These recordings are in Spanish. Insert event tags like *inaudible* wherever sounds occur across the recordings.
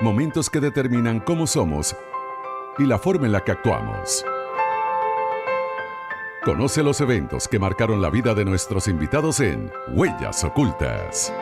Momentos que determinan cómo somos y la forma en la que actuamos. Conoce los eventos que marcaron la vida de nuestros invitados en Huellas Ocultas.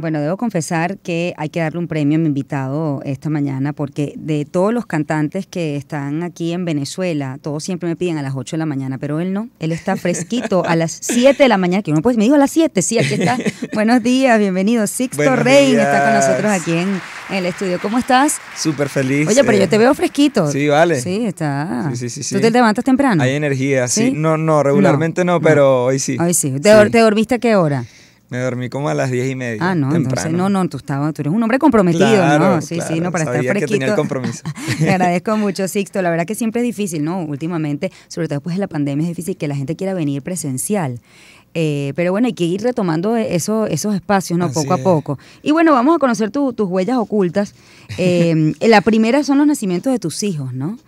Bueno, debo confesar que hay que darle un premio a mi invitado esta mañana porque de todos los cantantes que están aquí en Venezuela, todos siempre me piden a las 8 de la mañana, pero él no, él está fresquito a las 7 *laughs* de la mañana, que uno pues me dijo a las 7, sí, aquí está. *laughs* Buenos días, bienvenido. Sixto Rey está con nosotros aquí en, el estudio. ¿Cómo estás? Súper feliz. Oye, pero yo eh, te veo fresquito. Sí, vale. Sí, está. Sí, sí, sí, ¿Tú te levantas temprano? Hay energía, sí. No, no, regularmente no, pero hoy sí. Hoy sí. ¿Te, sí. ¿Te dormiste a qué hora? Me dormí como a las diez y media. Ah, no, entonces, no, no, tú, estabas, tú eres un hombre comprometido, ¿no? Sí, sí, no, para estar fresquito. Que tenía el compromiso. Te *laughs* agradezco mucho, Sixto. La verdad que siempre es difícil, ¿no? Últimamente, sobre todo después de la pandemia, es difícil que la gente quiera venir presencial. Eh, pero bueno, hay que ir retomando e-, eso, esos espacios, ¿no? poco a poco. Y bueno, vamos a conocer tus huellas ocultas. Eh, *laughs* la primera son los nacimientos de tus hijos, ¿no?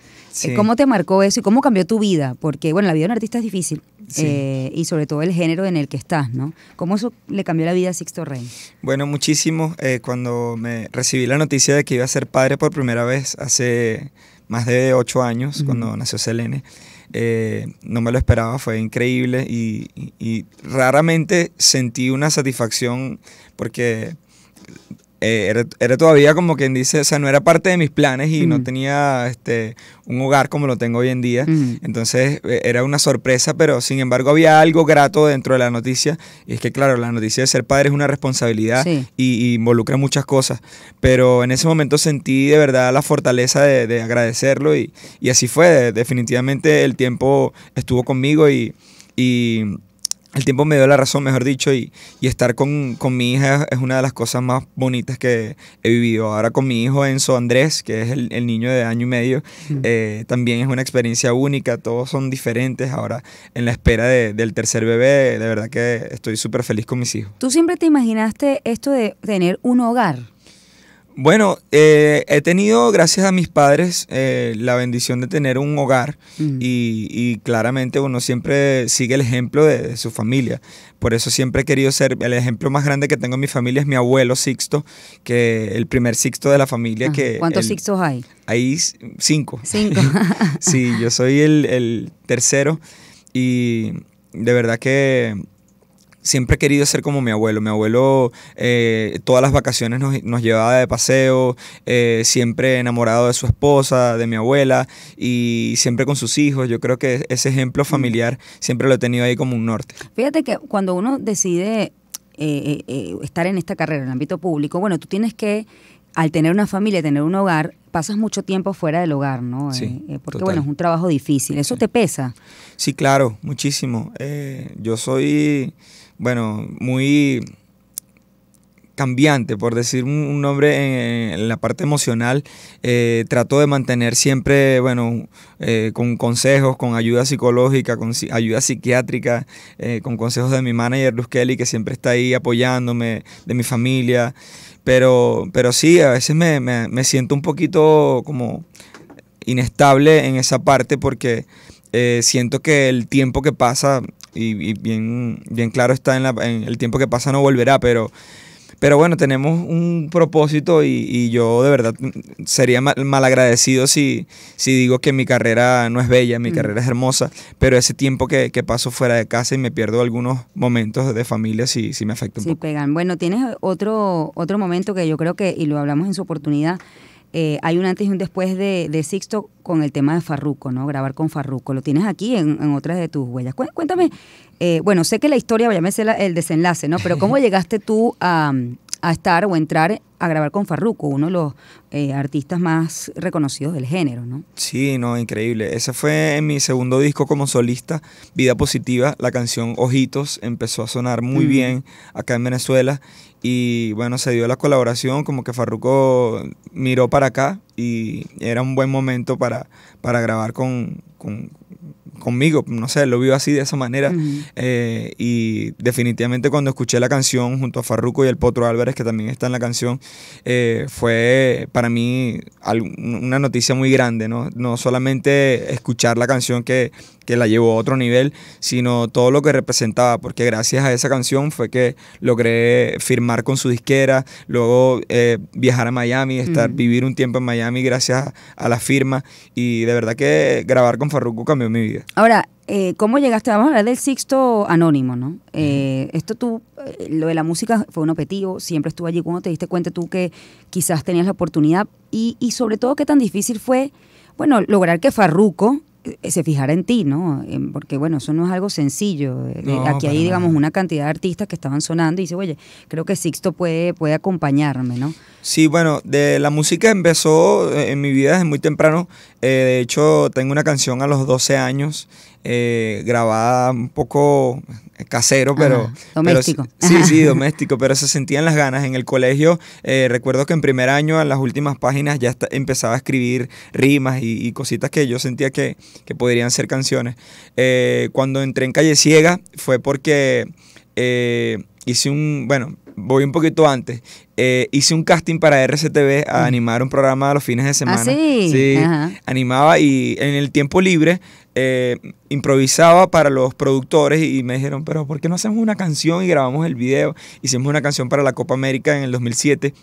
Eh, ¿Cómo te marcó eso y cómo cambió tu vida? Porque, bueno, la vida de un artista es difícil eh, y sobre todo el género en el que estás, ¿no? ¿Cómo eso le cambió la vida a Sixto Rey? Bueno, muchísimo. Eh, cuando me recibí la noticia de que iba a ser padre por primera vez hace más de ocho años, cuando nació Selene, no me lo esperaba, fue increíble y, y raramente sentí una satisfacción porque eh, era, todavía como quien dice, o sea, no era parte de mis planes y no mm. tenía este, un hogar como lo tengo hoy en día. Mm. Entonces eh, era una sorpresa, pero sin embargo había algo grato dentro de la noticia. Y es que, claro, la noticia de ser padre es una responsabilidad y, involucra muchas cosas. Pero en ese momento sentí de verdad la fortaleza de, agradecerlo y, así fue. Definitivamente el tiempo estuvo conmigo y el tiempo me dio la razón, mejor dicho, y, y estar con, mi hija es una de las cosas más bonitas que he vivido. Ahora con mi hijo Enzo Andrés, que es el, niño de año y medio, mm. eh, también es una experiencia única, todos son diferentes. Ahora en la espera del tercer bebé, de verdad que estoy súper feliz con mis hijos. ¿Tú siempre te imaginaste esto de tener un hogar? Bueno, eh, he tenido, gracias a mis padres, eh, la bendición de tener un hogar mm. y, claramente uno siempre sigue el ejemplo de, su familia. Por eso siempre he querido ser, el ejemplo más grande que tengo en mi familia es mi abuelo Sixto, que el primer Sixto de la familia. ¿Cuántos Sixtos hay? Hay cinco. Cinco. *laughs* sí, yo soy el tercero y de verdad que siempre he querido ser como mi abuelo. Mi abuelo eh, todas las vacaciones nos, llevaba de paseo, eh, siempre enamorado de su esposa, de mi abuela y siempre con sus hijos. Yo creo que ese ejemplo mm. familiar siempre lo he tenido ahí como un norte. Fíjate que cuando uno decide eh, estar en esta carrera, en el ámbito público, bueno, tú tienes que al tener una familia, tener un hogar, pasas mucho tiempo fuera del hogar, ¿no? porque bueno, es un trabajo difícil. ¿Eso te pesa? Sí, claro, muchísimo. yo soy bueno, muy cambiante, por decir un, nombre, en, la parte emocional, eh, Trato de mantener siempre, bueno, eh, con consejos, con ayuda psicológica, con ayuda psiquiátrica, eh, con consejos de mi manager, Luz Kelly, que siempre está ahí apoyándome, de mi familia, pero, pero sí, a veces me, me siento un poquito como inestable en esa parte porque siento que el tiempo que pasa y, bien, bien claro está en, la, el tiempo que pasa no volverá, pero, pero bueno, tenemos un propósito y, yo de verdad sería mal, agradecido si, si digo que mi carrera no es bella, mi mm. carrera es hermosa, pero ese tiempo que, que, paso fuera de casa y me pierdo algunos momentos de familia sí sí me afecta un sí, poco. pegan. Bueno, tienes otro, otro momento que yo creo que, y lo hablamos en su oportunidad, eh, hay un antes y un después de, de Sixto con el tema de Farruco, ¿no? Grabar con Farruco. Lo tienes aquí en, otras de tus huellas. Cuéntame, eh, bueno, sé que la historia, Vaya me sé el desenlace, ¿no? Pero ¿cómo *laughs* llegaste tú a, estar o entrar a grabar con Farruco, uno de los eh, artistas más reconocidos del género, ¿no? Sí, no, increíble. Ese fue mi segundo disco como solista, Vida Positiva. La canción Ojitos empezó a sonar muy bien acá en Venezuela. Y bueno, se dio la colaboración, como que Farruco miró para acá y era un buen momento para, para grabar con, conmigo, no sé, lo vio así de esa manera. Eh, y definitivamente cuando escuché la canción junto a Farruco y el Potro Álvarez, que también está en la canción, eh, fue para mí una noticia muy grande, ¿no? No solamente escuchar la canción que, que la llevó a otro nivel, sino todo lo que representaba, porque gracias a esa canción fue que logré firmar con su disquera, luego eh, viajar a Miami, estar, vivir un tiempo en Miami gracias a, la firma y de verdad que grabar con Farruko cambió mi vida. Ahora, eh, ¿cómo llegaste? Vamos a hablar del Sixto Anónimo, ¿no? Eh, esto tú, lo de la música fue un objetivo, siempre estuvo allí. cuando te diste cuenta tú que quizás tenías la oportunidad? Y, y sobre todo, ¿qué tan difícil fue, bueno, lograr que Farruko eh, se fijara en ti, ¿no? Porque bueno, eso no es algo sencillo. Eh, aquí hay, digamos, una cantidad de artistas que estaban sonando y dice, oye, creo que Sixto puede, puede acompañarme, ¿no? Sí, bueno, de la música empezó eh, en mi vida desde muy temprano. de hecho, tengo una canción a los 12 años grabada un poco eh, casero, pero... doméstico. sí, sí, doméstico, pero se sentían las ganas. En el colegio, eh, recuerdo que en primer año, en las últimas páginas, ya empezaba a escribir rimas y, cositas que yo sentía que, podrían ser canciones. Eh, cuando entré en Calle Ciega fue porque hice un... Bueno, voy un poquito antes. hice un casting para RCTV a mm. animar un programa a los fines de ¿Ah, semana. sí animaba y en el tiempo libre eh, improvisaba para los productores y me dijeron, pero ¿por qué no hacemos una canción y grabamos el video? Hicimos una canción para la Copa América en el 2007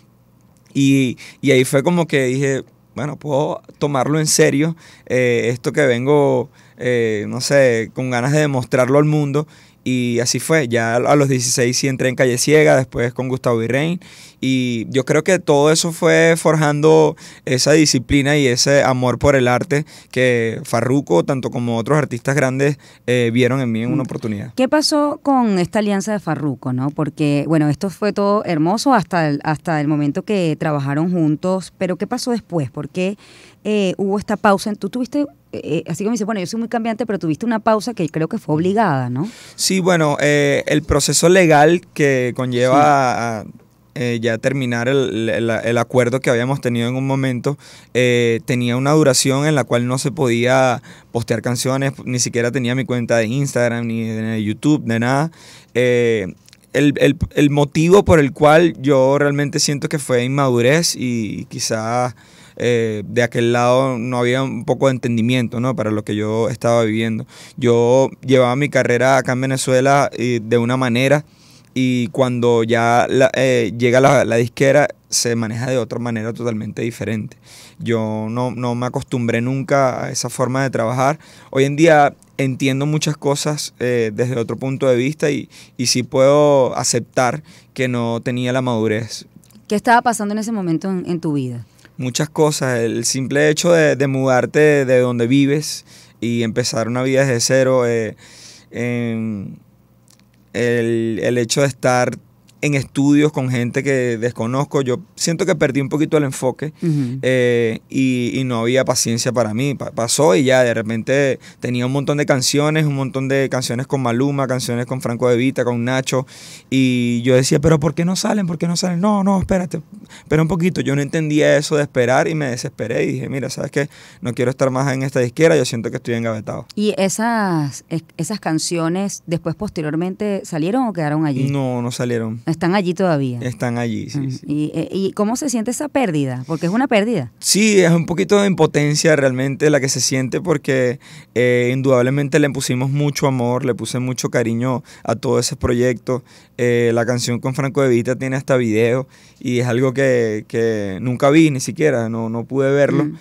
y, y ahí fue como que dije, bueno, puedo tomarlo en serio, eh, esto que vengo, eh, no sé, con ganas de demostrarlo al mundo y así fue, ya a los 16 sí entré en Calle Ciega, después con Gustavo Virrein. Y yo creo que todo eso fue forjando esa disciplina y ese amor por el arte que Farruco, tanto como otros artistas grandes, eh, vieron en mí en una mm. oportunidad. ¿Qué pasó con esta alianza de Farruco? ¿no? Porque, bueno, esto fue todo hermoso hasta el, hasta el momento que trabajaron juntos, pero ¿qué pasó después? ¿Por qué eh, hubo esta pausa? Tú tuviste eh, eh, así como dice, bueno, yo soy muy cambiante, pero tuviste una pausa que creo que fue obligada, ¿no? Sí, bueno, eh, el proceso legal que conlleva eh, ya terminar el, acuerdo que habíamos tenido en un momento, tenía una duración en la cual no se podía postear canciones, ni siquiera tenía mi cuenta de Instagram, ni de YouTube, de nada. el, motivo por el cual yo realmente siento que fue inmadurez y quizás eh, de aquel lado no había un poco de entendimiento ¿no? para lo que yo estaba viviendo. Yo llevaba mi carrera acá en Venezuela eh, de una manera y cuando ya eh, llega la, disquera se maneja de otra manera totalmente diferente. Yo no, me acostumbré nunca a esa forma de trabajar. Hoy en día entiendo muchas cosas desde otro punto de vista y, y sí puedo aceptar que no tenía la madurez. ¿Qué estaba pasando en ese momento en tu vida? muchas cosas. El simple hecho de, mudarte de, donde vives y empezar una vida desde cero. Eh, el, el, hecho de estar en estudios con gente que desconozco. Yo siento que perdí un poquito el enfoque eh, y, no había paciencia para mí. pasó y ya de repente tenía un montón de canciones, un montón de canciones con Maluma, canciones con Franco de Vita, con Nacho. Y yo decía, pero ¿por qué no salen? ¿Por qué no salen? No, no, espérate, espera un poquito. Yo no entendía eso de esperar y me desesperé y dije, mira, ¿sabes que No quiero estar más en esta disquera, yo siento que estoy engavetado. ¿Y esas, esas canciones después posteriormente salieron o quedaron allí? No, no salieron. Están allí todavía. Están allí, sí. Eh, ¿Y, cómo se siente esa pérdida? Porque es una pérdida. Sí, es un poquito de impotencia realmente la que se siente porque eh, indudablemente le pusimos mucho amor, le puse mucho cariño a todo ese proyecto. Eh, la canción con Franco de Vita tiene hasta video y es algo que, nunca vi ni siquiera, no, no pude verlo. Mm.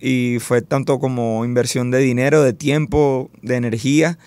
Y fue tanto como inversión de dinero, de tiempo, de energía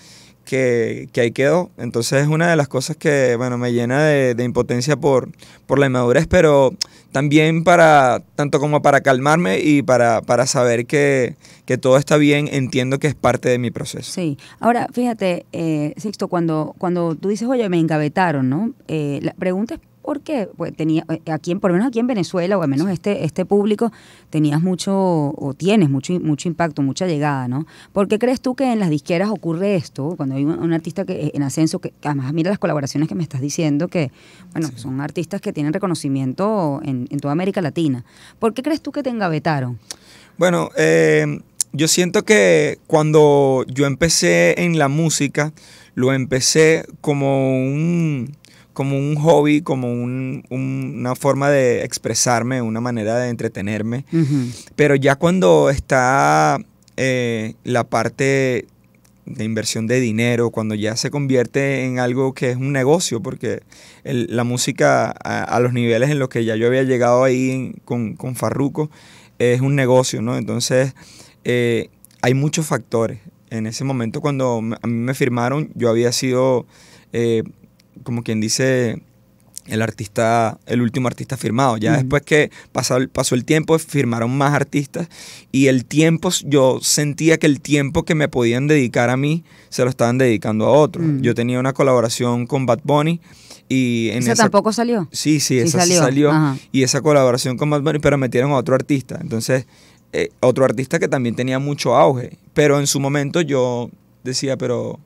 que, ahí quedó. Entonces es una de las cosas que, bueno, me llena de, impotencia por, por la inmadurez, pero también para, tanto como para calmarme y para, para saber que, que todo está bien, entiendo que es parte de mi proceso. Sí. Ahora, fíjate, eh, Sixto, cuando, cuando tú dices, oye, me engavetaron, ¿no? Eh, la pregunta es porque pues, tenía, eh, aquí, por lo menos aquí en Venezuela, o al menos este, este público, tenías mucho, o tienes mucho, mucho impacto, mucha llegada, ¿no? ¿Por qué crees tú que en las disqueras ocurre esto? Cuando hay un, artista que eh, en ascenso, que además mira las colaboraciones que me estás diciendo, que, bueno, son artistas que tienen reconocimiento en, toda América Latina. ¿Por qué crees tú que te engavetaron? Bueno, eh, yo siento que cuando yo empecé en la música, lo empecé como un como un hobby, como una forma de expresarme, una manera de entretenerme. Pero ya cuando está eh, la parte de inversión de dinero, cuando ya se convierte en algo que es un negocio, porque la música a, los niveles en los que ya yo había llegado ahí con, con, Farruco, es un negocio, ¿no? Entonces, eh, hay muchos factores. En ese momento cuando a mí me firmaron, yo había sido eh, como quien dice, el artista, el último artista firmado. Ya después que pasó, el tiempo, firmaron más artistas y el tiempo, yo sentía que el tiempo que me podían dedicar a mí se lo estaban dedicando a otro. Mm. Yo tenía una colaboración con Bad Bunny y ¿Esa, tampoco salió? Sí, sí, esa salió, salió y esa colaboración con Bad Bunny, pero metieron a otro artista. Entonces, eh, otro artista que también tenía mucho auge, pero en su momento yo decía, pero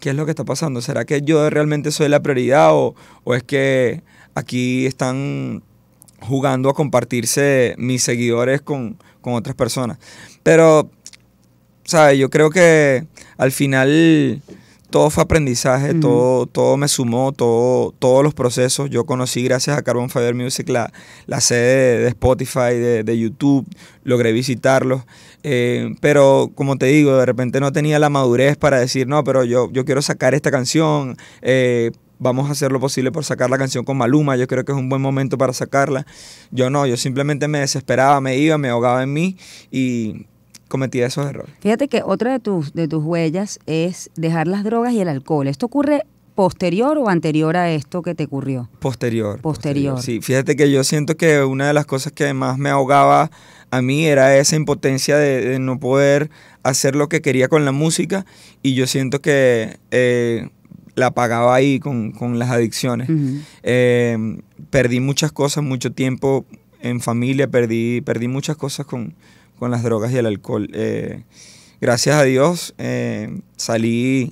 ¿qué es lo que está pasando? ¿Será que yo realmente soy la prioridad o, es que aquí están jugando a compartirse mis seguidores con, con otras personas? Pero, ¿sabes? Yo creo que al final todo fue aprendizaje, todo, todo me sumó, todo, todos los procesos. Yo conocí gracias a Carbon Fiber Music la, la sede de, Spotify, de, YouTube, logré visitarlos. Eh, pero como te digo, de repente no tenía la madurez para decir, no, pero yo, yo quiero sacar esta canción. Eh, vamos a hacer lo posible por sacar la canción con Maluma, yo creo que es un buen momento para sacarla. Yo no, yo simplemente me desesperaba, me iba, me ahogaba en mí y, cometía esos errores. Fíjate que otra de tus, de tus huellas es dejar las drogas y el alcohol. ¿Esto ocurre posterior o anterior a esto que te ocurrió? Posterior. Posterior. Sí, fíjate que yo siento que una de las cosas que más me ahogaba a mí era esa impotencia de, no poder hacer lo que quería con la música y yo siento que eh, la pagaba ahí con, las adicciones. Eh, perdí muchas cosas, mucho tiempo en familia, perdí, perdí muchas cosas con, con las drogas y el alcohol. Eh, gracias a Dios eh, salí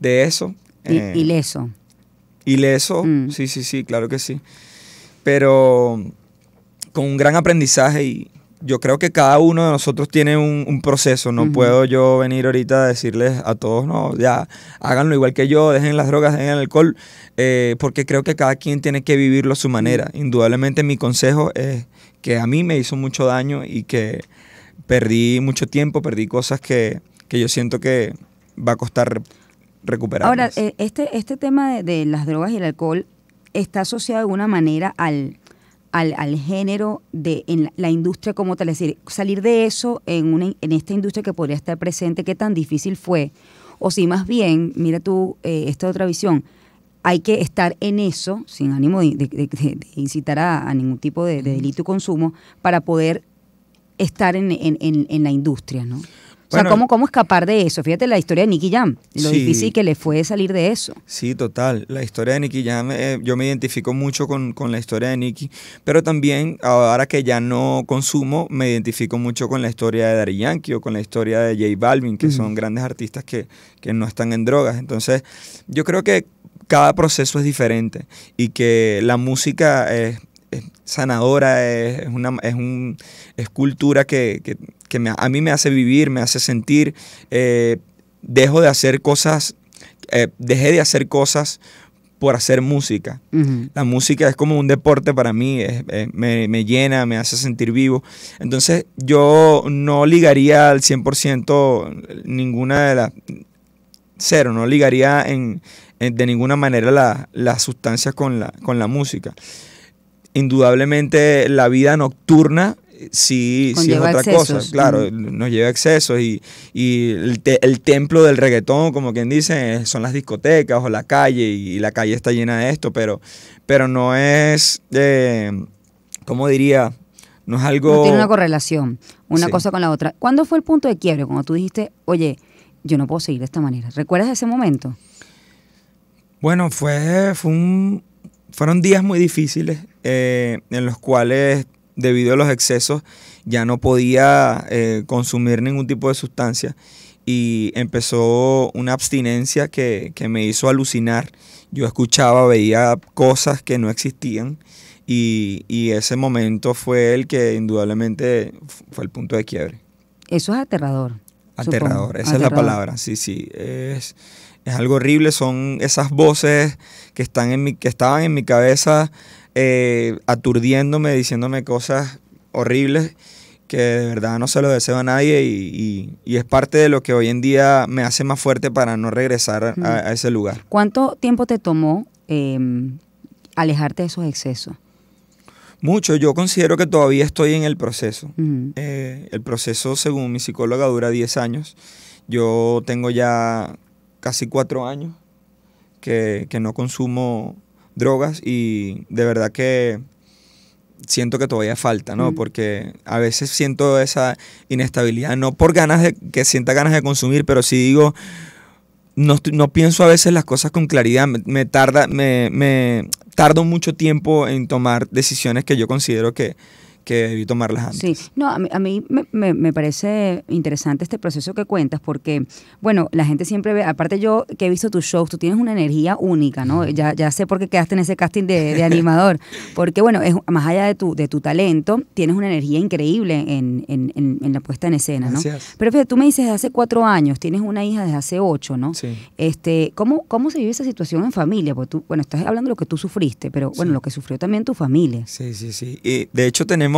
de eso. Y eh, ileso. Ileso, mm. sí, sí, sí, claro que sí. Pero con un gran aprendizaje y yo creo que cada uno de nosotros tiene un, proceso. No puedo yo venir ahorita a decirles a todos, no, ya háganlo igual que yo, dejen las drogas, dejen el alcohol, porque creo que cada quien tiene que vivirlo a su manera. Mm. Indudablemente mi consejo es que a mí me hizo mucho daño y que perdí mucho tiempo, perdí cosas que, yo siento que va a costar recuperar. Ahora, eh, este, este tema de, las drogas y el alcohol está asociado de alguna manera al, al, género de en la, industria como tal. Es decir, salir de eso en, una, en esta industria que podría estar presente, ¿qué tan difícil fue? O si más bien, mira tú eh, esta otra visión, hay que estar en eso, sin ánimo de, incitar a, ningún tipo de, delito y consumo, para poder estar en, la industria, ¿no? o sea, ¿cómo, escapar de eso? Fíjate la historia de Nicky Jam, lo difícil que le fue salir de eso. Sí, total. La historia de Nicky Jam, eh, yo me identifico mucho con, la historia de Nicky, pero también ahora que ya no consumo, me identifico mucho con la historia de Dari Yankee o con la historia de J Balvin, que son grandes artistas que no están en drogas. Entonces, yo creo que cada proceso es diferente y que la música es, sanadora, es, una, es, cultura que, a mí me hace vivir, me hace sentir. Eh, dejo de hacer cosas, eh, dejé de hacer cosas por hacer música. La música es como un deporte para mí, eh, me, me, llena, me hace sentir vivo. Entonces yo no ligaría al 100% ninguna de las... Cero, no ligaría en, eh, de ninguna manera la, las sustancias con la, con la música. Indudablemente la vida nocturna eh, sí, sí es otra cosa, claro, eh, nos lleva a excesos y, el, templo del reggaetón, como quien dice, son las discotecas o la calle y, la calle está llena de esto, pero, pero no es, de ¿cómo diría? No es algo... tiene una correlación, una cosa con la otra. ¿Cuándo fue el punto de quiebre? Cuando tú dijiste, oye, yo no puedo seguir de esta manera. ¿Recuerdas ese momento? Bueno, fue, fue un, fueron días muy difíciles eh, en los cuales, debido a los excesos, ya no podía eh, consumir ningún tipo de sustancia y empezó una abstinencia que, me hizo alucinar. Yo escuchaba, veía cosas que no existían y, ese momento fue el que indudablemente fue el punto de quiebre. Eso es aterrador. Aterrador, esa es la palabra, sí, sí. Es, es algo horrible, son esas voces que, están en mi, que estaban en mi cabeza eh, aturdiéndome, diciéndome cosas horribles que de verdad no se lo deseo a nadie y, es parte de lo que hoy en día me hace más fuerte para no regresar a, ese lugar. ¿Cuánto tiempo te tomó em, alejarte de esos excesos? Mucho, yo considero que todavía estoy en el proceso. Eh, el proceso, según mi psicóloga, dura 10 años. Yo tengo ya casi cuatro años que, no consumo drogas y de verdad que siento que todavía falta, ¿no? Porque a veces siento esa inestabilidad, no por ganas de que sienta ganas de consumir, pero sí digo, no, pienso a veces las cosas con claridad, me, tarda, me, me tardo mucho tiempo en tomar decisiones que yo considero que, que debí tomarlas antes. Sí, no, a mí, me, parece interesante este proceso que cuentas, porque, bueno, la gente siempre ve, aparte yo que he visto tus shows, tú tienes una energía única, ¿no? Ya, ya sé por qué quedaste en ese casting de, animador, *laughs* porque, bueno, es, más allá de tu, de tu talento, tienes una energía increíble en, la puesta en escena, ¿no? Pero fíjate, tú me dices desde hace cuatro años, tienes una hija desde hace ocho, ¿no? Sí. Este, ¿cómo, ¿Cómo se vive esa situación en familia? Porque tú, bueno, estás hablando de lo que tú sufriste, pero, bueno, lo que sufrió también tu familia. Sí, sí, sí. Y de hecho tenemos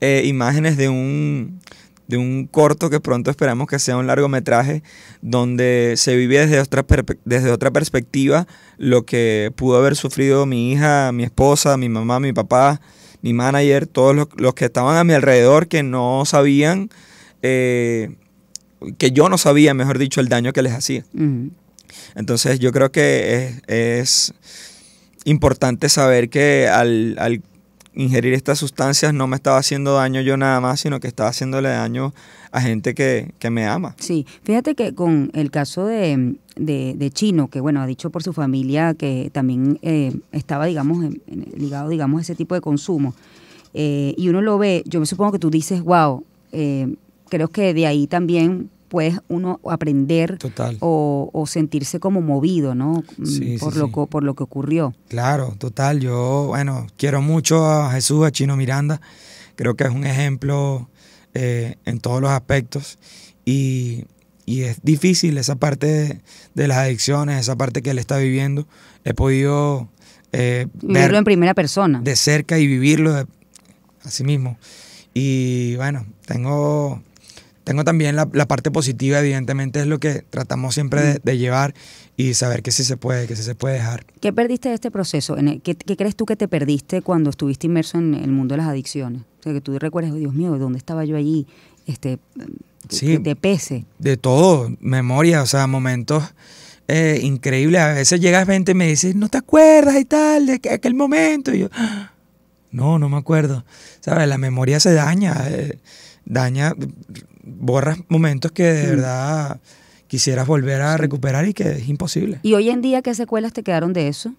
eh, imágenes de un, de un corto que pronto esperamos que sea un largometraje, donde se vive desde otra, desde otra perspectiva lo que pudo haber sufrido mi hija, mi esposa, mi mamá, mi papá, mi manager, todos los, que estaban a mi alrededor que no sabían, eh, que yo no sabía, mejor dicho, el daño que les hacía. Entonces yo creo que es, importante saber que al ingerir estas sustancias no me estaba haciendo daño yo nada más, sino que estaba haciéndole daño a gente que, que me ama. Sí, fíjate que con el caso de, de, de, Chino, que bueno, ha dicho por su familia que también eh, estaba, digamos, ligado, digamos, a ese tipo de consumo, eh, y uno lo ve, yo me supongo que tú dices, wow, eh, creo que de ahí también pues uno aprender O, sentirse como movido, ¿no? Mm, por, lo, por lo que ocurrió. Claro, total. Yo, bueno, quiero mucho a Jesús, a Chino Miranda. Creo que es un ejemplo eh, en todos los aspectos. Y, es difícil esa parte de, las adicciones, esa parte que él está viviendo. He podido... Eh, verlo en primera persona. De cerca y vivirlo así mismo. Y bueno, tengo tengo también la, parte positiva, evidentemente, es lo que tratamos siempre mm. de, llevar y saber que sí se puede, que sí se puede dejar. ¿Qué perdiste de este proceso? ¿Qué, crees tú que te perdiste cuando estuviste inmerso en el mundo de las adicciones? O sea, que tú recuerdes, Dios mío, ¿de ¿dónde estaba yo allí? Este, sí, ¿De pese. De todo, memoria, o sea, momentos eh, increíbles. A veces llegas 20 y me dices, no te acuerdas y tal, de aquel momento. Y yo, ah, no, no me acuerdo. ¿Sabes? La memoria se daña. Eh, daña borras momentos que de mm. verdad quisieras volver a recuperar y que es imposible. ¿Y hoy en día qué secuelas te quedaron de eso?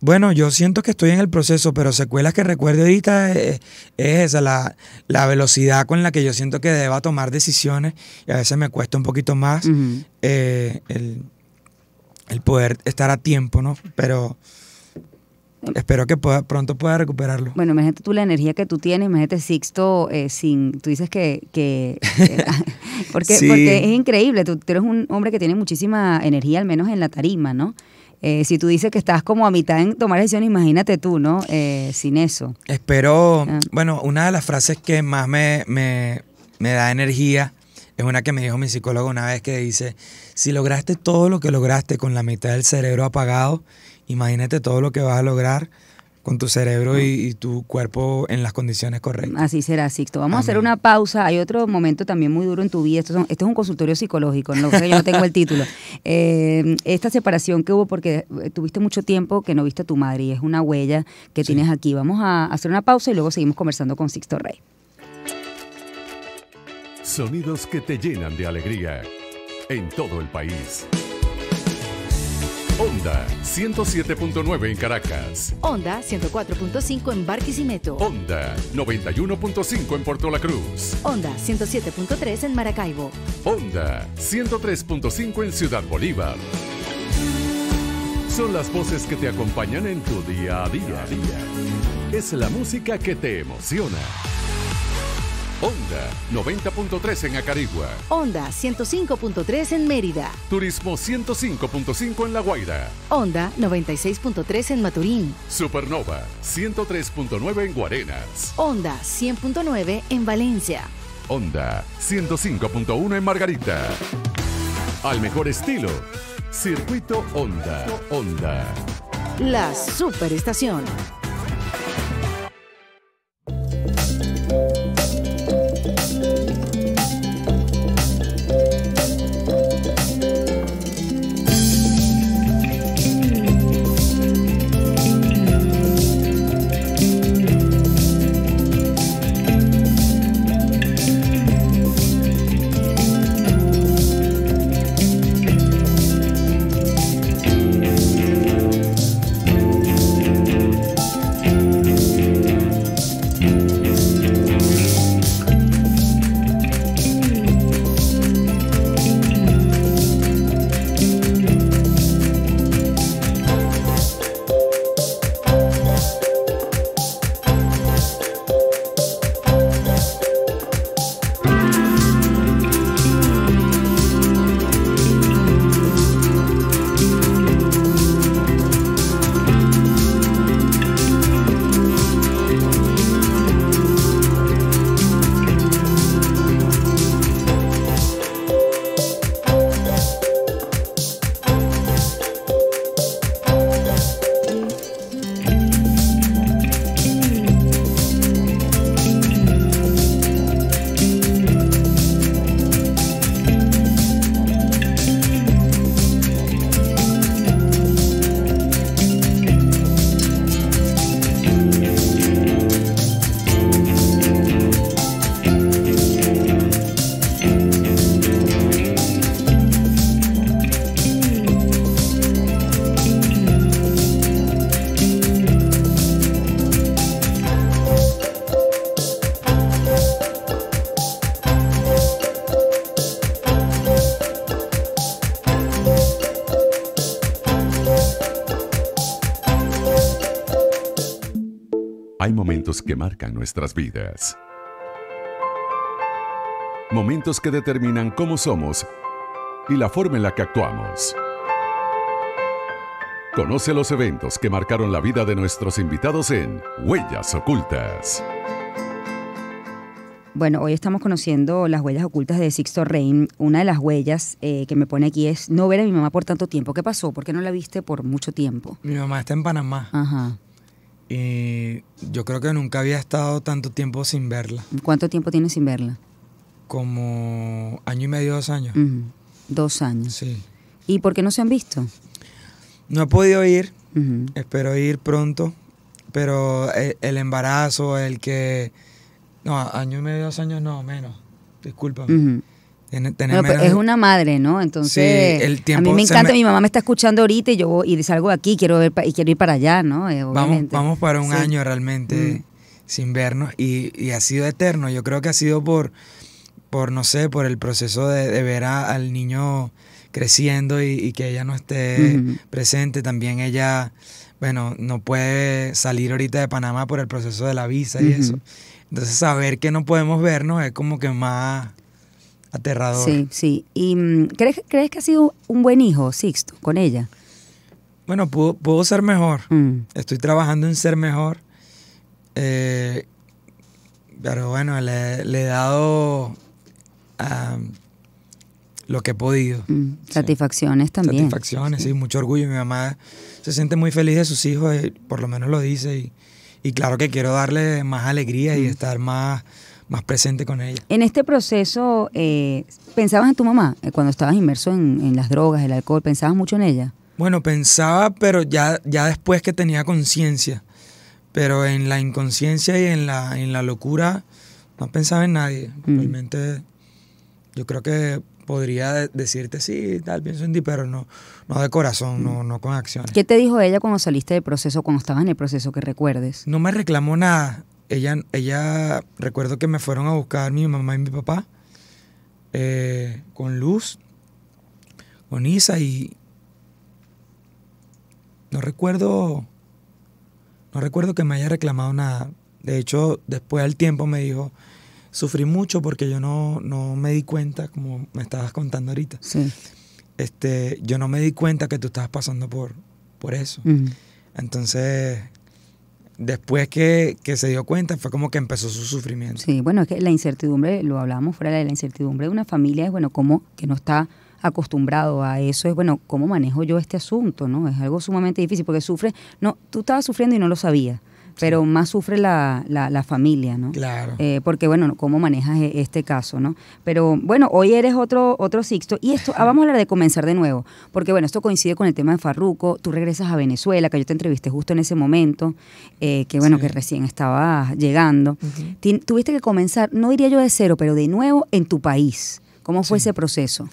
Bueno, yo siento que estoy en el proceso, pero secuelas que recuerdo ahorita eh, es, esa, la, velocidad con la que yo siento que deba tomar decisiones y a veces me cuesta un poquito más eh, el, el, poder estar a tiempo, ¿no? Pero Espero que pueda, pronto pueda recuperarlo. Bueno, imagínate tú la energía que tú tienes, imagínate Sixto eh, sin, tú dices que... *laughs* porque, es increíble, tú, eres un hombre que tiene muchísima energía, al menos en la tarima, ¿no? Eh, si tú dices que estás como a mitad en tomar decisiones, imagínate tú, ¿no? Eh, sin eso. Espero, ah. bueno, una de las frases que más me, me, me da energía es una que me dijo mi psicólogo una vez que dice, si lograste todo lo que lograste con la mitad del cerebro apagado, imagínate todo lo que vas a lograr con tu cerebro ah. y, tu cuerpo en las condiciones correctas. Así será, Sixto. Vamos a hacer una pausa. Hay otro momento también muy duro en tu vida. Esto, es un consultorio psicológico, no sé, yo no tengo el título. *laughs* Eh, esta separación que hubo porque eh, tuviste mucho tiempo que no viste a tu madre y es una huella que tienes aquí. Vamos a hacer una pausa y luego seguimos conversando con Sixto Rey. Sonidos que te llenan de alegría en todo el país. Onda 107.9 en Caracas. Onda 104.5 en Barquisimeto. Onda 91.5 en Puerto La Cruz. Onda 107.3 en Maracaibo. Onda 103.5 en Ciudad Bolívar. Son las voces que te acompañan en tu día a día. Es la música que te emociona. Onda 90.3 en Acarigua. Onda 105.3 en Mérida. Turismo 105.5 en La Guaira. Onda 96.3 en Maturín. Supernova, 103.9 en Guarenas. Onda 100.9 en Valencia. Onda 105.1 en Margarita. Al mejor estilo. Circuito Onda Onda. La superestación. Hay momentos que marcan nuestras vidas. Momentos que determinan cómo somos y la forma en la que actuamos. Conoce los eventos que marcaron la vida de nuestros invitados en Huellas Ocultas. Bueno, hoy estamos conociendo las huellas ocultas de Sixto Rain. Una de las huellas eh, que me pone aquí es no ver a mi mamá por tanto tiempo. ¿Qué pasó? ¿Por qué no la viste por mucho tiempo? Mi mamá está en Panamá. Ajá. Y yo creo que nunca había estado tanto tiempo sin verla. ¿Cuánto tiempo tienes sin verla? Como año y medio, dos años. Dos años. Sí. ¿Y por qué no se han visto? No he podido ir, espero ir pronto, pero e, el, embarazo, el que... No, año y medio, dos años no, menos, discúlpame es una madre, ¿no? Entonces, a mí me encanta, mi mamá me está escuchando ahorita y yo y salgo de aquí quiero ver, y quiero ir para allá, ¿no? Eh, vamos, para un año realmente mm. sin vernos y, ha sido eterno. Yo creo que ha sido por, por no sé, por el proceso de, ver al niño creciendo y, que ella no esté presente. También ella, bueno, no puede salir ahorita de Panamá por el proceso de la visa y eso. Entonces, saber que no podemos vernos es como que más... Aterrador. Sí, sí. ¿Y mm, crees, crees que ha sido un buen hijo, Sixto, con ella? Bueno, puedo, ser mejor. Mm. Estoy trabajando en ser mejor. Eh, pero bueno, le, he dado lo que he podido. Mm, satisfacciones también. Satisfacciones, sí. mucho orgullo. Mi mamá se siente muy feliz de sus hijos, eh, por lo menos lo dice. Y, claro que quiero darle más alegría y estar más más presente con ella. En este proceso, eh, ¿pensabas en tu mamá eh, cuando estabas inmerso en, las drogas, el alcohol? ¿Pensabas mucho en ella? Bueno, pensaba, pero ya, ya después que tenía conciencia. Pero en la inconsciencia y en la, en la locura no pensaba en nadie. Mm. Realmente yo creo que podría decirte, sí, tal, pienso en ti, pero no, no de corazón, no, no con acciones. ¿Qué te dijo ella cuando saliste del proceso, cuando estabas en el proceso que recuerdes? No me reclamó nada ella, ella, recuerdo que me fueron a buscar mi mamá y mi papá eh, con Luz, con Isa y no recuerdo, no recuerdo que me haya reclamado nada. De hecho, después del tiempo me dijo, sufrí mucho porque yo no, no me di cuenta, como me estabas contando ahorita. Sí. Este, yo no me di cuenta que tú estabas pasando por, por eso. Entonces, después que, se dio cuenta, fue como que empezó su sufrimiento. Sí, bueno, es que la incertidumbre, lo hablábamos fuera de la incertidumbre de una familia, es bueno, como que no está acostumbrado a eso, es bueno, ¿cómo manejo yo este asunto? ¿no? Es algo sumamente difícil porque sufre, no, tú estabas sufriendo y no lo sabías pero más sufre la, familia, ¿no? Claro. Eh, porque, bueno, ¿cómo manejas e-, este caso, no? Pero, bueno, hoy eres otro, otro Sixto. Y esto, ah, vamos a hablar de comenzar de nuevo, porque, bueno, esto coincide con el tema de Farruco. Tú regresas a Venezuela, que yo te entrevisté justo en ese momento, eh, que, bueno, que recién estaba llegando. Tuviste que comenzar, no diría yo de cero, pero de nuevo en tu país. ¿Cómo fue ese proceso?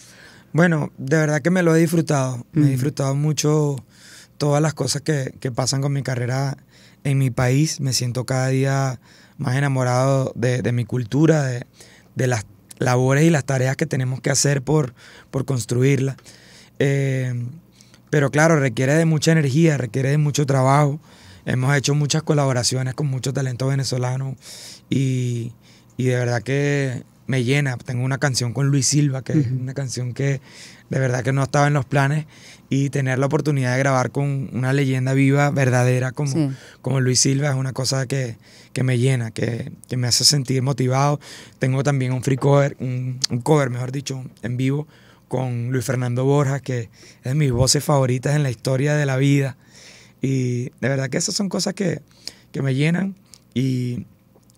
Bueno, de verdad que me lo he disfrutado. Me he disfrutado mucho todas las cosas que, que pasan con mi carrera en mi país, me siento cada día más enamorado de, mi cultura, de, las labores y las tareas que tenemos que hacer por, construirla. Eh, pero claro, requiere de mucha energía, requiere de mucho trabajo. Hemos hecho muchas colaboraciones con mucho talento venezolano y, de verdad que me llena. Tengo una canción con Luis Silva, que es una canción que de verdad que no estaba en los planes y tener la oportunidad de grabar con una leyenda viva, verdadera como, como Luis Silva es una cosa que, me llena, que, me hace sentir motivado. Tengo también un free cover, un, cover mejor dicho, en vivo con Luis Fernando Borja, que es de mis voces favoritas en la historia de la vida. Y de verdad que esas son cosas que, que me llenan y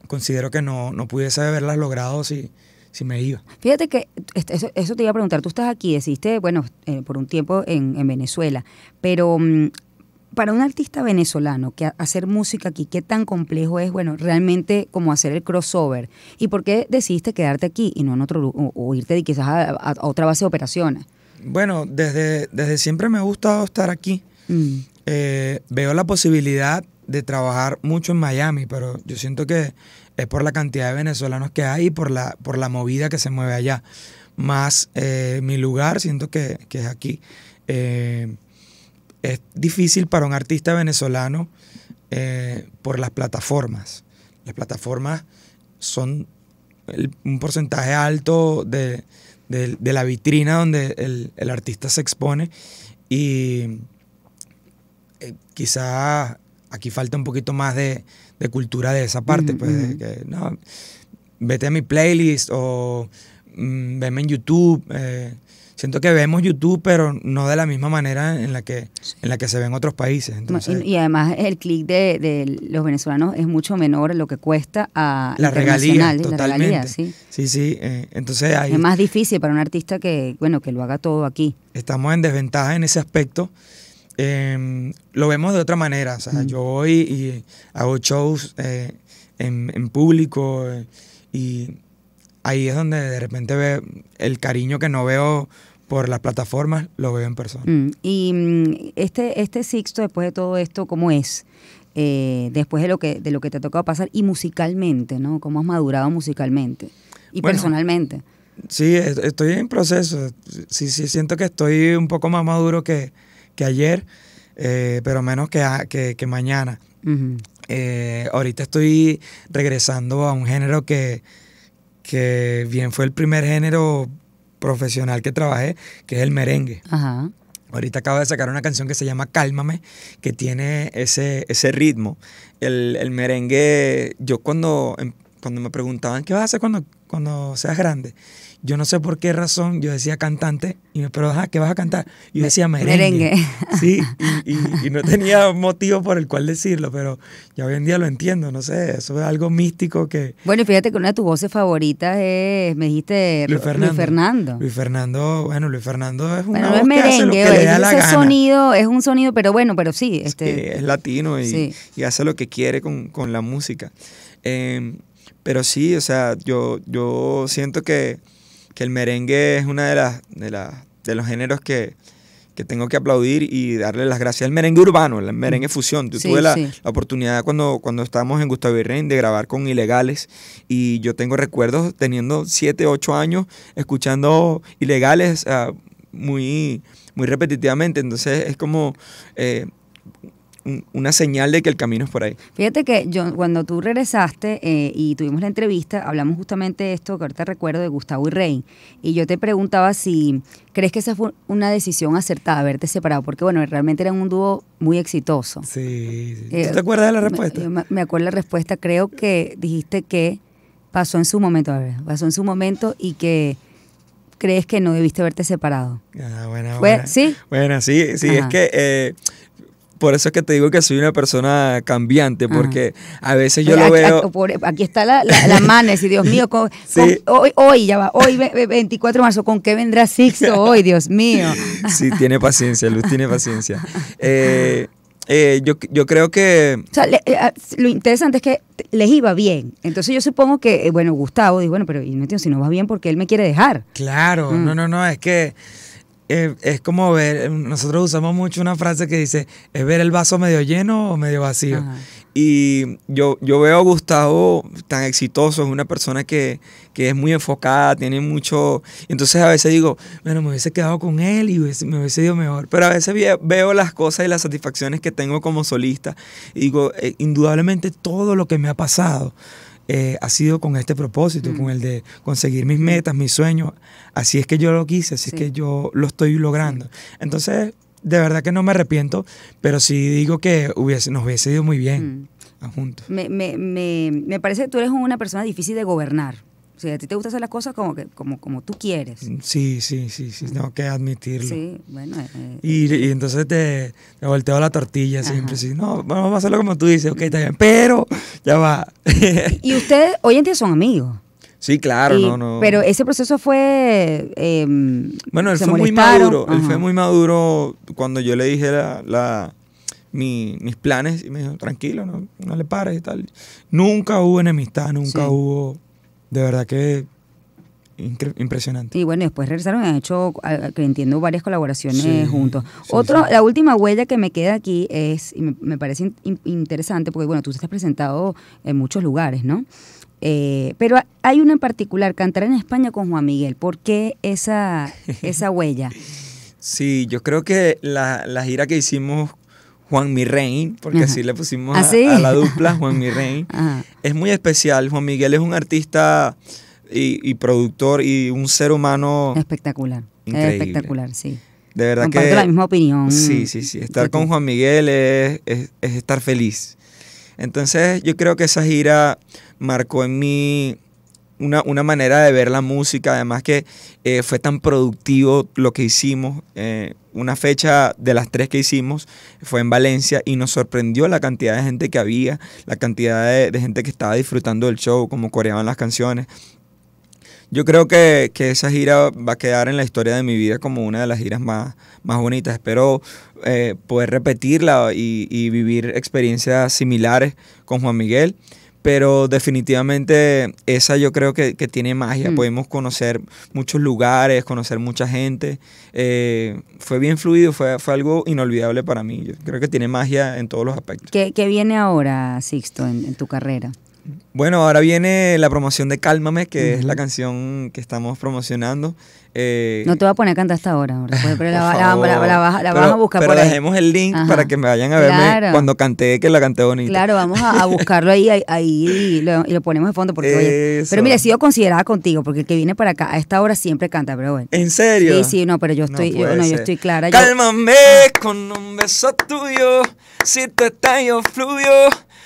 considero que no, no pudiese haberlas logrado si, si me iba. Fíjate que este, eso, te iba a preguntar, tú estás aquí, decidiste, bueno, eh, por un tiempo en, Venezuela, pero mm, para un artista venezolano que hacer música aquí, ¿qué tan complejo es, bueno, realmente como hacer el crossover? ¿Y por qué decidiste quedarte aquí y no en otro o, o irte quizás a, otra base de operaciones? Bueno, desde, desde siempre me ha gustado estar aquí. Mm. Eh, veo la posibilidad de trabajar mucho en Miami, pero yo siento que es por la cantidad de venezolanos que hay y por la, por la movida que se mueve allá. Más eh, mi lugar, siento que, es aquí. Eh, es difícil para un artista venezolano eh, por las plataformas. Las plataformas son un porcentaje alto de, la vitrina donde el, el, artista se expone y quizá aquí falta un poquito más de, de cultura de esa parte. pues, no, vete a mi playlist o mm, veme en YouTube. Eh, siento que vemos YouTube, pero no de la misma manera en la que, en la que se ve en otros países. y, además el clic de, de, los venezolanos es mucho menor lo que cuesta a la regalía, totalmente. sí, sí. Eh, entonces es más difícil para un artista que, bueno, que lo haga todo aquí. Estamos en desventaja en ese aspecto. Eh, lo vemos de otra manera. O sea, mm. yo voy y hago shows eh, en, en, público eh, y ahí es donde de repente ve el cariño que no veo por las plataformas, lo veo en persona. Mm, y mm, este, este Sixto, después de todo esto, ¿cómo es? Eh, después de lo que de lo que te ha tocado pasar y musicalmente, ¿no? ¿Cómo has madurado musicalmente y personalmente? Sí, estoy en proceso. Sí, sí, siento que estoy un poco más maduro que, que ayer. Eh, pero menos que, mañana. Eh, ahorita estoy regresando a un género que, que bien fue el primer género profesional que trabajé, que es el merengue. Ahorita acabo de sacar una canción que se llama Cálmame, que tiene ese, ritmo. El, merengue, yo em, cuando, me preguntaban, ¿qué vas a hacer cuando seas grande? Yo no sé por qué razón yo decía cantante y me pero ¿qué vas a cantar? yo decía merengue. merengue. *laughs* Sí, y, no tenía motivo por el cual decirlo, pero ya hoy en día lo entiendo, no sé, eso es algo místico que... Bueno, y fíjate que una de tus voces favoritas es, me dijiste, Luis Fernando. Luis Fernando, bueno, Luis Fernando es un no es merengue, que hace sonido, es un sonido, pero bueno, pero sí. Este... Es, latino y, hace lo que quiere con, la música. Em, pero sí, o sea, yo, yo siento que que el merengue es uno de, las, de, de los géneros que, tengo que aplaudir y darle las gracias al merengue urbano, el merengue mm. fusión. tuve la, oportunidad cuando, cuando estábamos en Gustavo Virrein de grabar con Ilegales y yo tengo recuerdos teniendo 7, 8 años escuchando Ilegales ah, muy, muy repetitivamente. Entonces es como... Eh, una señal de que el camino es por ahí. Fíjate que yo, cuando tú regresaste eh, y tuvimos la entrevista, hablamos justamente de esto que ahorita recuerdo de Gustavo y Rey. Y yo te preguntaba si crees que esa fue una decisión acertada, haberte separado, porque bueno, realmente eran un dúo muy exitoso. Sí. sí. ¿Tú eh, te acuerdas de la respuesta? Me, me acuerdo la respuesta. Creo que dijiste que pasó en su momento, ver, pasó en su momento y que crees que no debiste haberte separado. Ah, bueno, bueno. ¿Sí? Bueno, sí, sí, es que eh, por eso es que te digo que soy una persona cambiante, porque a veces yo lo veo. Aquí, está la, *laughs* manes, y Dios mío, hoy, hoy ya va, hoy 24 de marzo, ¿con qué vendrá Sixto *laughs* hoy, Dios mío? Sí, tiene paciencia, Luz, tiene paciencia. Eh, eh, yo, yo, creo que... O sea, eh, ah, lo interesante es que les iba bien. Entonces yo supongo que, bueno, Gustavo dijo, bueno, pero no si no vas bien porque él me quiere dejar. Claro, mm. no, no, no, es que... Eh, es como ver, eh, nosotros usamos mucho una frase que dice, es ver el vaso medio lleno o medio vacío. Y yo, yo veo a Gustavo tan exitoso, es una persona que, es muy enfocada, tiene mucho... Entonces a veces digo, bueno, me hubiese quedado con él y me hubiese ido mejor. Pero a veces veo las cosas y las satisfacciones que tengo como solista. digo, eh, indudablemente todo lo que me ha pasado eh, ha sido con este propósito, con mm. el de conseguir mis metas, mis sueños. Así es que yo lo quise, así es que yo lo estoy logrando. Entonces, de verdad que no me arrepiento, pero sí digo que nos hubiese ido muy bien mm. juntos. Me, me, me, me, parece que tú eres una persona difícil de gobernar. Si a ti te gusta hacer las cosas como que como como tú quieres. Mm, sí, sí, sí, sí, tengo que admitirlo. Sí, bueno. Eh, eh, eh. y, entonces te, volteo la tortilla siempre, sí, no, vamos a hacerlo como tú dices, ok, está bien, pero *laughs* ya va. y ustedes hoy en día son amigos. Sí, claro, no, no. Pero ese proceso fue. Em, bueno, él fue muy maduro. Él fue muy maduro cuando yo le dije la, mis planes y me dijo, tranquilo, no, le pares y tal. Nunca hubo enemistad, nunca hubo de verdad que impresionante. Y bueno, después regresaron y han hecho, que entiendo, varias colaboraciones juntos. Otro, la última huella que me queda aquí es, y me, parece interesante, porque bueno, tú te has presentado en muchos lugares, ¿no? Eh, pero hay una en particular, Cantar en España con Juan Miguel. ¿Por qué esa, *laughs* esa huella? sí, yo creo que la, la gira que hicimos Juan Mirrein, porque así le pusimos a, ah, la dupla, Juan *laughs* Mirrein. Ah. es muy especial. Juan Miguel es un artista y, productor y un ser humano. Espectacular. espectacular, sí. De verdad Comparto la misma opinión. Sí, sí, sí. Estar con Juan Miguel es, es estar feliz. Entonces, yo creo que esa gira marcó en mí una, manera de ver la música, además que eh, fue tan productivo lo que hicimos. Eh, una fecha de las tres que hicimos fue en Valencia y nos sorprendió la cantidad de gente que había, la cantidad de, gente que estaba disfrutando del show, como coreaban las canciones. Yo creo que, esa gira va a quedar en la historia de mi vida como una de las giras más, más bonitas. Espero eh, poder repetirla y vivir experiencias similares con Juan Miguel pero definitivamente esa yo creo que, que tiene magia. Mm. Podemos conocer muchos lugares, conocer mucha gente. Eh, fue bien fluido, fue, algo inolvidable para mí. Yo creo que tiene magia en todos los aspectos. ¿Qué, qué viene ahora, Sixto, en, tu carrera? Bueno, ahora viene la promoción de Cálmame, que es la canción que estamos promocionando. Eh, no te voy a poner a cantar hasta ahora, pero la, *laughs* vamos a buscar pero dejemos el link para que me vayan a verme cuando canté, que la canté bonita. Claro, vamos a, buscarlo ahí, ahí, y, lo, ponemos de fondo. Porque, pero mira, he sido considerada contigo, porque el que viene para acá a esta hora siempre canta, pero bueno. ¿En serio? Sí, sí, no, pero yo estoy, estoy clara. Cálmame ah. con un beso tuyo, si tú estás yo fluyo,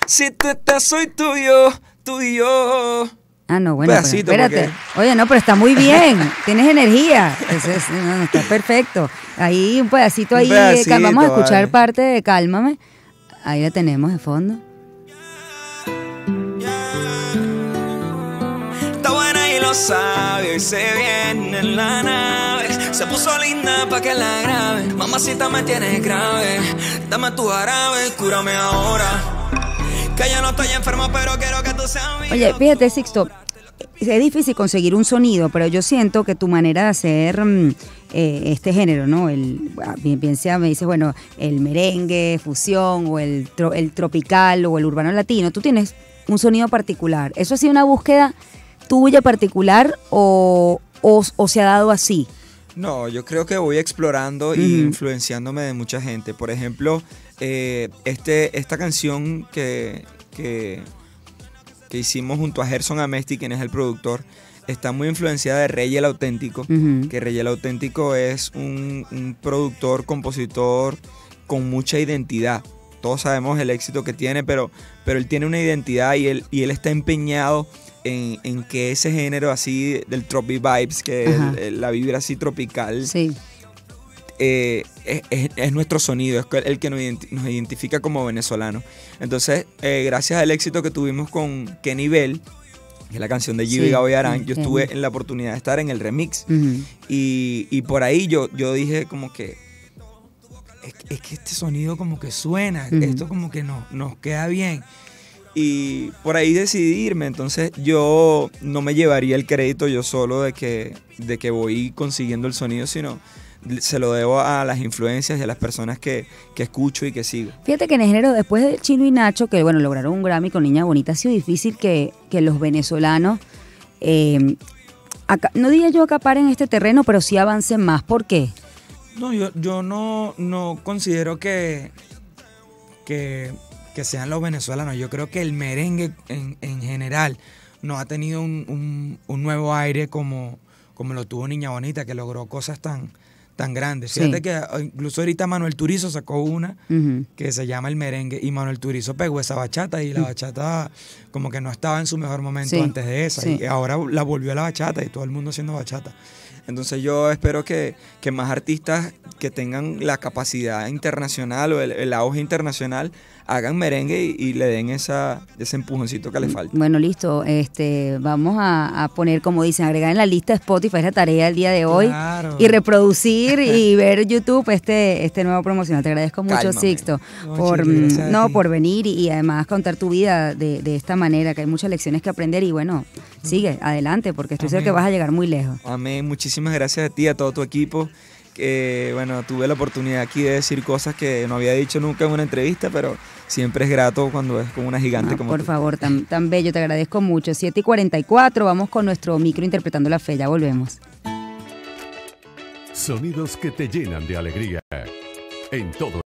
si te estás soy tuyo, tuyo Ah, no, bueno, espérate. Oye, no, pero está muy bien. *laughs* Tienes energía. es, no, está perfecto. Ahí un pedacito ahí. Un Vamos a escuchar parte de Cálmame. Ahí la tenemos de fondo. Está buena y lo sabe, se viene en la nave. Se puso linda para que la grabe. Mamacita me tiene grave. Dame tu árabe cúrame ahora. Que no estoy enfermo, pero quiero que tú seas Oye, fíjate, Sixto. Es difícil conseguir un sonido, pero yo siento que tu manera de hacer mm, eh, este género, ¿no? El, ah, bien, me dices, bueno, el merengue, fusión, o el, tropical, o el urbano latino, tú tienes un sonido particular. ¿Eso ha sido una búsqueda tuya particular o, se ha dado así? No, yo creo que voy explorando e influenciándome de mucha gente. Por ejemplo, eh, este, esta canción que, que, hicimos junto a Gerson Amesti, quien es el productor, está muy influenciada de Rey el Auténtico, que Rey el Auténtico es un, productor, compositor con mucha identidad. Todos sabemos el éxito que tiene, pero, pero él tiene una identidad y él, y él está empeñado en, que ese género así del tropi vibes, que la vibra así tropical, sí. Eh, es, nuestro sonido, es el que nos, identifica como venezolanos. Entonces, eh, gracias al éxito que tuvimos con Kenny Bell, que es la canción de Gibi sí, yo estuve en la oportunidad de estar en el remix. y, por ahí yo, yo dije como que es, que este sonido como que suena, esto como que no, nos queda bien. Y por ahí decidirme, entonces yo no me llevaría el crédito yo solo de que, de que voy consiguiendo el sonido, sino se lo debo a las influencias y a las personas que, escucho y que sigo. Fíjate que en el género, después de Chino y Nacho, que bueno, lograron un Grammy con Niña Bonita, ha sido difícil que, los venezolanos, eh, no diría yo en este terreno, pero sí avancen más. ¿Por qué? No, yo, no, no considero que, que, que, sean los venezolanos. Yo creo que el merengue en, general no ha tenido un, nuevo aire como, como lo tuvo Niña Bonita, que logró cosas tan, tan grandes. Fíjate que ah, incluso ahorita Manuel Turizo sacó una que se llama El Merengue y Manuel Turizo pegó esa bachata y la mm. bachata como que no estaba en su mejor momento antes de esa y ahora la volvió a la bachata y todo el mundo haciendo bachata. Entonces yo espero que, más artistas que tengan la capacidad internacional o el auge internacional hagan merengue y, le den esa, ese empujoncito que le mm, falta. Bueno, listo. Este, vamos a, poner, como dicen, agregar en la lista Spotify es la tarea del día de hoy. Y reproducir y *laughs* ver YouTube este, este nuevo promocional. Te agradezco mucho, Sixto, por, no, por mm, venir y, además contar tu vida de, esta manera, que hay muchas lecciones que aprender y bueno, sigue, adelante, porque estoy seguro que vas a llegar muy lejos. Amén, muchísimas gracias a ti, a todo tu equipo bueno, tuve la oportunidad aquí de decir cosas que no había dicho nunca en una entrevista, pero siempre es grato cuando es como una gigante ah, como por favor, *laughs* tan, bello, te agradezco mucho. 7 y 44, vamos con nuestro micro interpretando la fe, ya volvemos. Sonidos que te llenan de alegría en todo